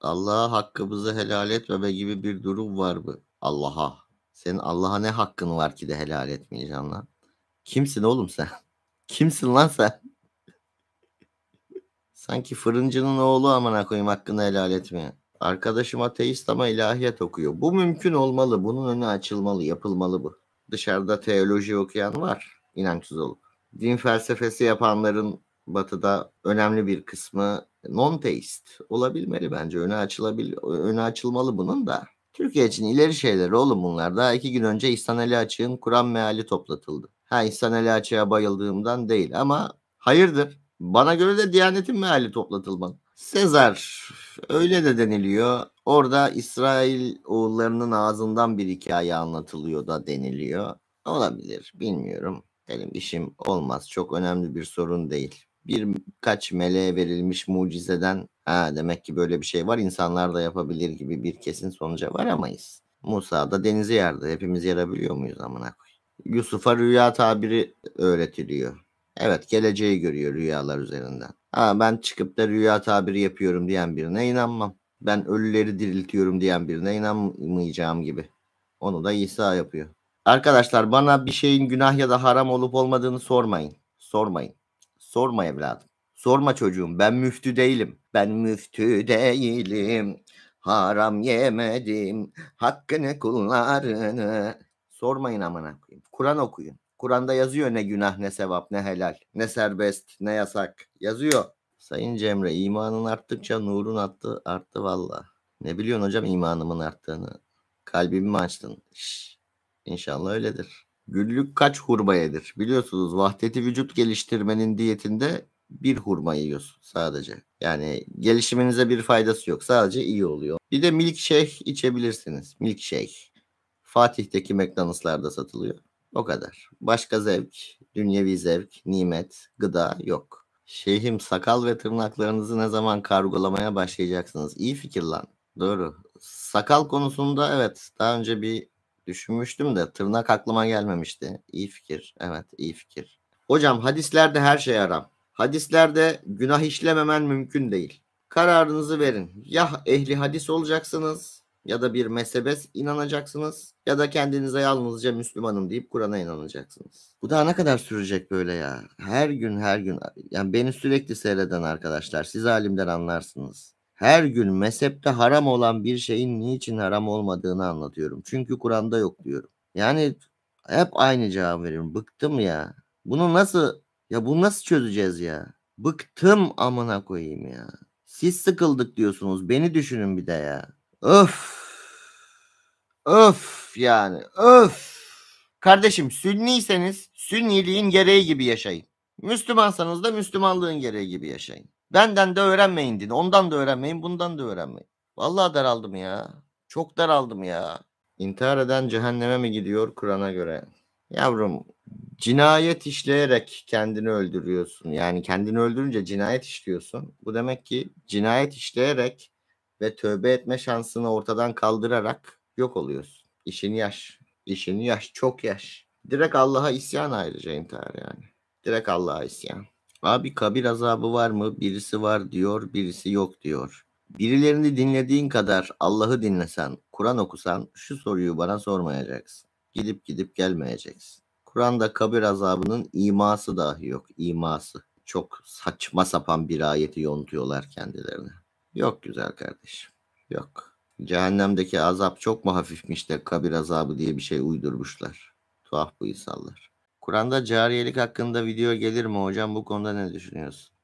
Allah'a hakkımızı helal etmeme gibi bir durum var mı? Allah'a. Senin Allah'a ne hakkın var ki de helal etmeyeceksin lan? Kimsin oğlum sen? Kimsin lan sen? Sanki fırıncının oğlu amına koyayım hakkını helal etmeye. Arkadaşım ateist ama ilahiyat okuyor. Bu mümkün olmalı. Bunun önü açılmalı, yapılmalı bu. Dışarıda teoloji okuyan var inançsız olup. Din felsefesi yapanların Batı'da önemli bir kısmı non-teist olabilmeli bence. Öne açılabil öne açılmalı bunun da. Türkiye için ileri şeyler oğlum bunlar. Daha iki gün önce İhsan Ali Açık'ın Kur'an meali toplatıldı. Ha İhsan Ali Açık'a bayıldığımdan değil ama hayırdır. Bana göre de Diyanet'in meali toplatılmalı. Sezar öyle de deniliyor. Orada İsrail oğullarının ağzından bir hikaye anlatılıyor da deniliyor. Olabilir bilmiyorum. Benim işim olmaz. Çok önemli bir sorun değil birkaç meleğe verilmiş mucizeden ha, demek ki böyle bir şey var insanlar da yapabilir gibi bir kesin sonuca varamayız. Musa da denize yardı. Hepimiz yarabiliyor muyuz amına koy. Yusuf'a rüya tabiri öğretiliyor. Evet geleceği görüyor rüyalar üzerinden. Ha, ben çıkıp da rüya tabiri yapıyorum diyen birine inanmam. Ben ölüleri diriltiyorum diyen birine inanmayacağım gibi. Onu da İsa yapıyor. Arkadaşlar bana bir şeyin günah ya da haram olup olmadığını sormayın. Sormayın. Sorma evladım. Sorma çocuğum. Ben müftü değilim. Ben müftü değilim. Haram yemedim. Hakkını kullarını. Sormayın amına Kur'an okuyun. Kur'an'da yazıyor ne günah ne sevap ne helal ne serbest ne yasak yazıyor. Sayın Cemre imanın arttıkça nurun attı arttı valla. Ne biliyorsun hocam imanımın arttığını? Kalbimi mi açtın? Şş, inşallah öyledir. Günlük kaç hurma yenir? Biliyorsunuz vahdeti vücut geliştirmenin diyetinde bir hurma yiyorsun sadece. Yani gelişiminize bir faydası yok. Sadece iyi oluyor. Bir de milkshake içebilirsiniz. Milkshake. Fatih'teki McDonald's'larda satılıyor. O kadar. Başka zevk, dünyevi zevk, nimet, gıda yok. Şeyhim sakal ve tırnaklarınızı ne zaman kargolamaya başlayacaksınız? İyi fikir lan. Doğru. Sakal konusunda evet daha önce bir Düşünmüştüm de tırnak aklıma gelmemişti. İyi fikir. Evet iyi fikir. Hocam hadislerde her şey aram. Hadislerde günah işlememen mümkün değil. Kararınızı verin. Ya ehli hadis olacaksınız ya da bir mezhebe inanacaksınız ya da kendinize yalnızca Müslümanım deyip Kur'an'a inanacaksınız. Bu daha ne kadar sürecek böyle ya? Her gün her gün yani beni sürekli seyreden arkadaşlar siz halimden anlarsınız her gün mezhepte haram olan bir şeyin niçin haram olmadığını anlatıyorum. Çünkü Kur'an'da yok diyorum. Yani hep aynı cevap veriyorum. Bıktım ya. Bunu nasıl ya bunu nasıl çözeceğiz ya? Bıktım amına koyayım ya. Siz sıkıldık diyorsunuz. Beni düşünün bir de ya. Öf. Öf yani. Öf. Kardeşim sünniyseniz sünniliğin gereği gibi yaşayın. Müslümansanız da Müslümanlığın gereği gibi yaşayın. Benden de öğrenmeyin dedi. Ondan da öğrenmeyin, bundan da öğrenmeyin. Vallahi daraldım ya. Çok daraldım ya. İntihar eden cehenneme mi gidiyor Kur'an'a göre? Yavrum cinayet işleyerek kendini öldürüyorsun. Yani kendini öldürünce cinayet işliyorsun. Bu demek ki cinayet işleyerek ve tövbe etme şansını ortadan kaldırarak yok oluyorsun. İşin yaş. İşin yaş. Çok yaş. Direkt Allah'a isyan ayrıca intihar yani. Direkt Allah'a isyan. Abi kabir azabı var mı? Birisi var diyor, birisi yok diyor. Birilerini dinlediğin kadar Allah'ı dinlesen, Kur'an okusan şu soruyu bana sormayacaksın. Gidip gidip gelmeyeceksin. Kur'an'da kabir azabının iması dahi yok. İması. Çok saçma sapan bir ayeti yontuyorlar kendilerine. Yok güzel kardeşim. Yok. Cehennemdeki azap çok mu hafifmiş de kabir azabı diye bir şey uydurmuşlar. Tuhaf bu insanlar. Kur'an'da cariyelik hakkında video gelir mi hocam? Bu konuda ne düşünüyorsun?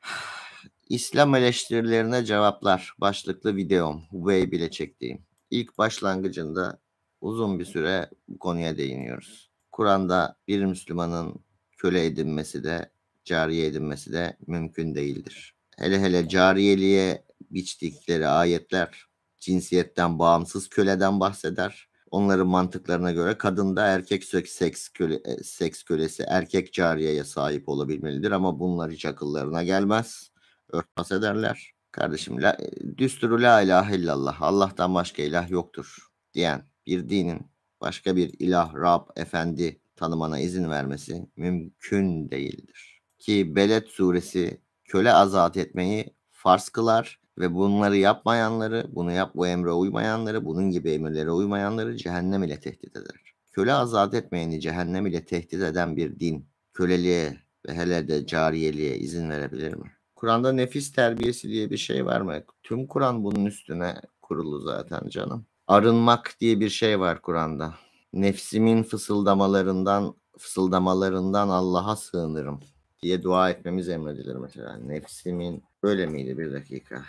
İslam eleştirilerine cevaplar başlıklı videom Hubey bile çektiğim. İlk başlangıcında uzun bir süre bu konuya değiniyoruz. Kur'an'da bir Müslümanın köle edinmesi de cariye edinmesi de mümkün değildir. Hele hele cariyeliğe biçtikleri ayetler cinsiyetten bağımsız köleden bahseder onların mantıklarına göre kadın da erkek seks, köle, e, seks kölesi, erkek cariyeye sahip olabilmelidir ama bunlar hiç akıllarına gelmez. Örtbas ederler. Kardeşim la, e, düsturu la ilahe illallah Allah'tan başka ilah yoktur diyen bir dinin başka bir ilah, Rab, efendi tanımana izin vermesi mümkün değildir. Ki Beled suresi köle azat etmeyi farz kılar ve bunları yapmayanları, bunu yap bu emre uymayanları, bunun gibi emirlere uymayanları cehennem ile tehdit eder. Köle azat etmeyeni cehennem ile tehdit eden bir din, köleliğe ve hele de cariyeliğe izin verebilir mi? Kur'an'da nefis terbiyesi diye bir şey var mı? Tüm Kur'an bunun üstüne kurulu zaten canım. Arınmak diye bir şey var Kur'an'da. Nefsimin fısıldamalarından fısıldamalarından Allah'a sığınırım diye dua etmemiz emredilir mesela. Nefsimin Böyle miydi? Bir dakika.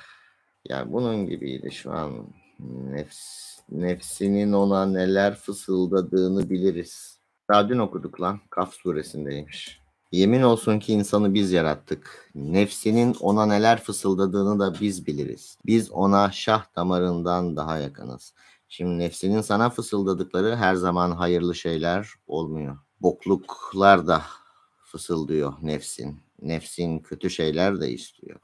Ya bunun gibiydi şu an. Nefs, nefsinin ona neler fısıldadığını biliriz. Daha dün okuduk lan. Kaf suresindeymiş. Yemin olsun ki insanı biz yarattık. Nefsinin ona neler fısıldadığını da biz biliriz. Biz ona şah damarından daha yakınız. Şimdi nefsinin sana fısıldadıkları her zaman hayırlı şeyler olmuyor. Bokluklar da fısıldıyor nefsin. Nefsin kötü şeyler de istiyor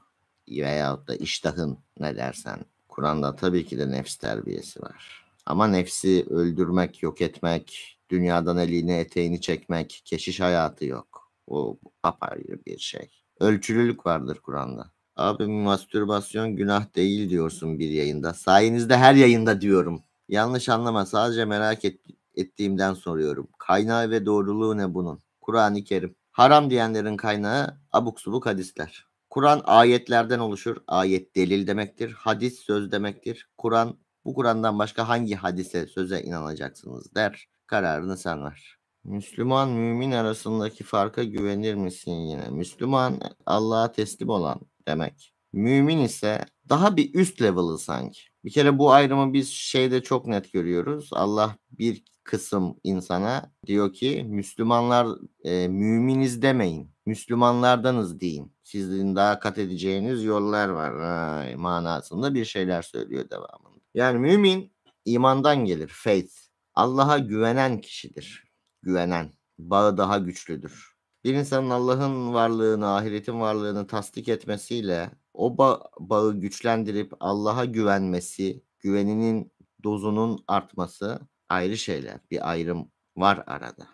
veyahut da iştahın ne dersen. Kur'an'da tabii ki de nefs terbiyesi var. Ama nefsi öldürmek, yok etmek, dünyadan elini eteğini çekmek, keşiş hayatı yok. O apayrı bir şey. Ölçülülük vardır Kur'an'da. Abi mastürbasyon günah değil diyorsun bir yayında. Sayenizde her yayında diyorum. Yanlış anlama sadece merak et, ettiğimden soruyorum. Kaynağı ve doğruluğu ne bunun? Kur'an-ı Kerim. Haram diyenlerin kaynağı abuk subuk hadisler. Kur'an ayetlerden oluşur. Ayet delil demektir. Hadis söz demektir. Kur'an bu Kur'an'dan başka hangi hadise söze inanacaksınız der. Kararını sen ver. Müslüman mümin arasındaki farka güvenir misin yine? Müslüman Allah'a teslim olan demek. Mümin ise daha bir üst level'ı sanki. Bir kere bu ayrımı biz şeyde çok net görüyoruz. Allah bir kısım insana diyor ki Müslümanlar e, müminiz demeyin. Müslümanlardanız deyin. Sizin daha kat edeceğiniz yollar var ha, manasında bir şeyler söylüyor devamında. Yani mümin imandan gelir. Faith. Allah'a güvenen kişidir. Güvenen. Bağı daha güçlüdür. Bir insanın Allah'ın varlığını, ahiretin varlığını tasdik etmesiyle o ba- bağı güçlendirip Allah'a güvenmesi, güveninin dozunun artması ayrı şeyler. Bir ayrım var arada.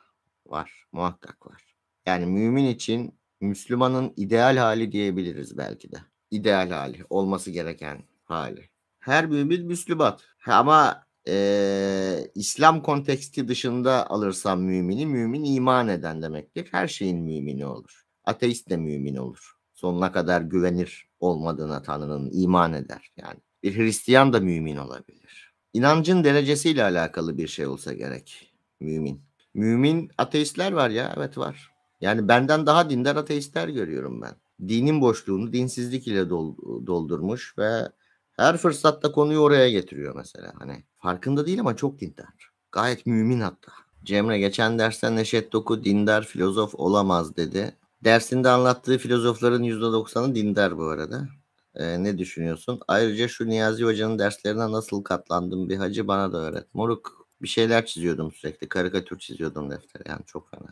Var. Muhakkak var. Yani mümin için Müslümanın ideal hali diyebiliriz belki de. İdeal hali. Olması gereken hali. Her mümin Müslüman. Ama e, İslam konteksti dışında alırsam mümini, mümin iman eden demektir. Her şeyin mümini olur. Ateist de mümin olur. Sonuna kadar güvenir olmadığına Tanrı'nın iman eder yani. Bir Hristiyan da mümin olabilir inancın derecesiyle alakalı bir şey olsa gerek mümin. Mümin ateistler var ya evet var. Yani benden daha dindar ateistler görüyorum ben. Dinin boşluğunu dinsizlik ile doldurmuş ve her fırsatta konuyu oraya getiriyor mesela. Hani farkında değil ama çok dindar. Gayet mümin hatta. Cemre geçen dersten Neşet Doku dindar filozof olamaz dedi. Dersinde anlattığı filozofların %90'ı dindar bu arada. Ee, ne düşünüyorsun? Ayrıca şu Niyazi Hoca'nın derslerine nasıl katlandım bir hacı bana da öğret. Moruk bir şeyler çiziyordum sürekli. Karikatür çiziyordum deftere. Yani çok fena.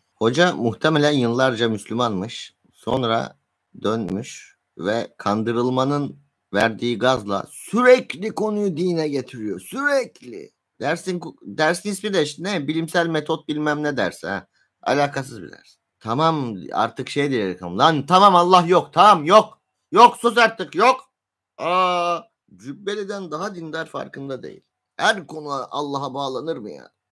Hoca muhtemelen yıllarca Müslümanmış. Sonra dönmüş ve kandırılmanın verdiği gazla sürekli konuyu dine getiriyor. Sürekli. Dersin dersin ismi de işte ne bilimsel metot bilmem ne dersi ha. Alakasız bir ders. Tamam artık şey diyelim. Lan tamam Allah yok. Tamam yok. Yok sus artık yok. Aa, cübbeliden daha dindar farkında değil. Her konu Allah'a bağlanır mı ya?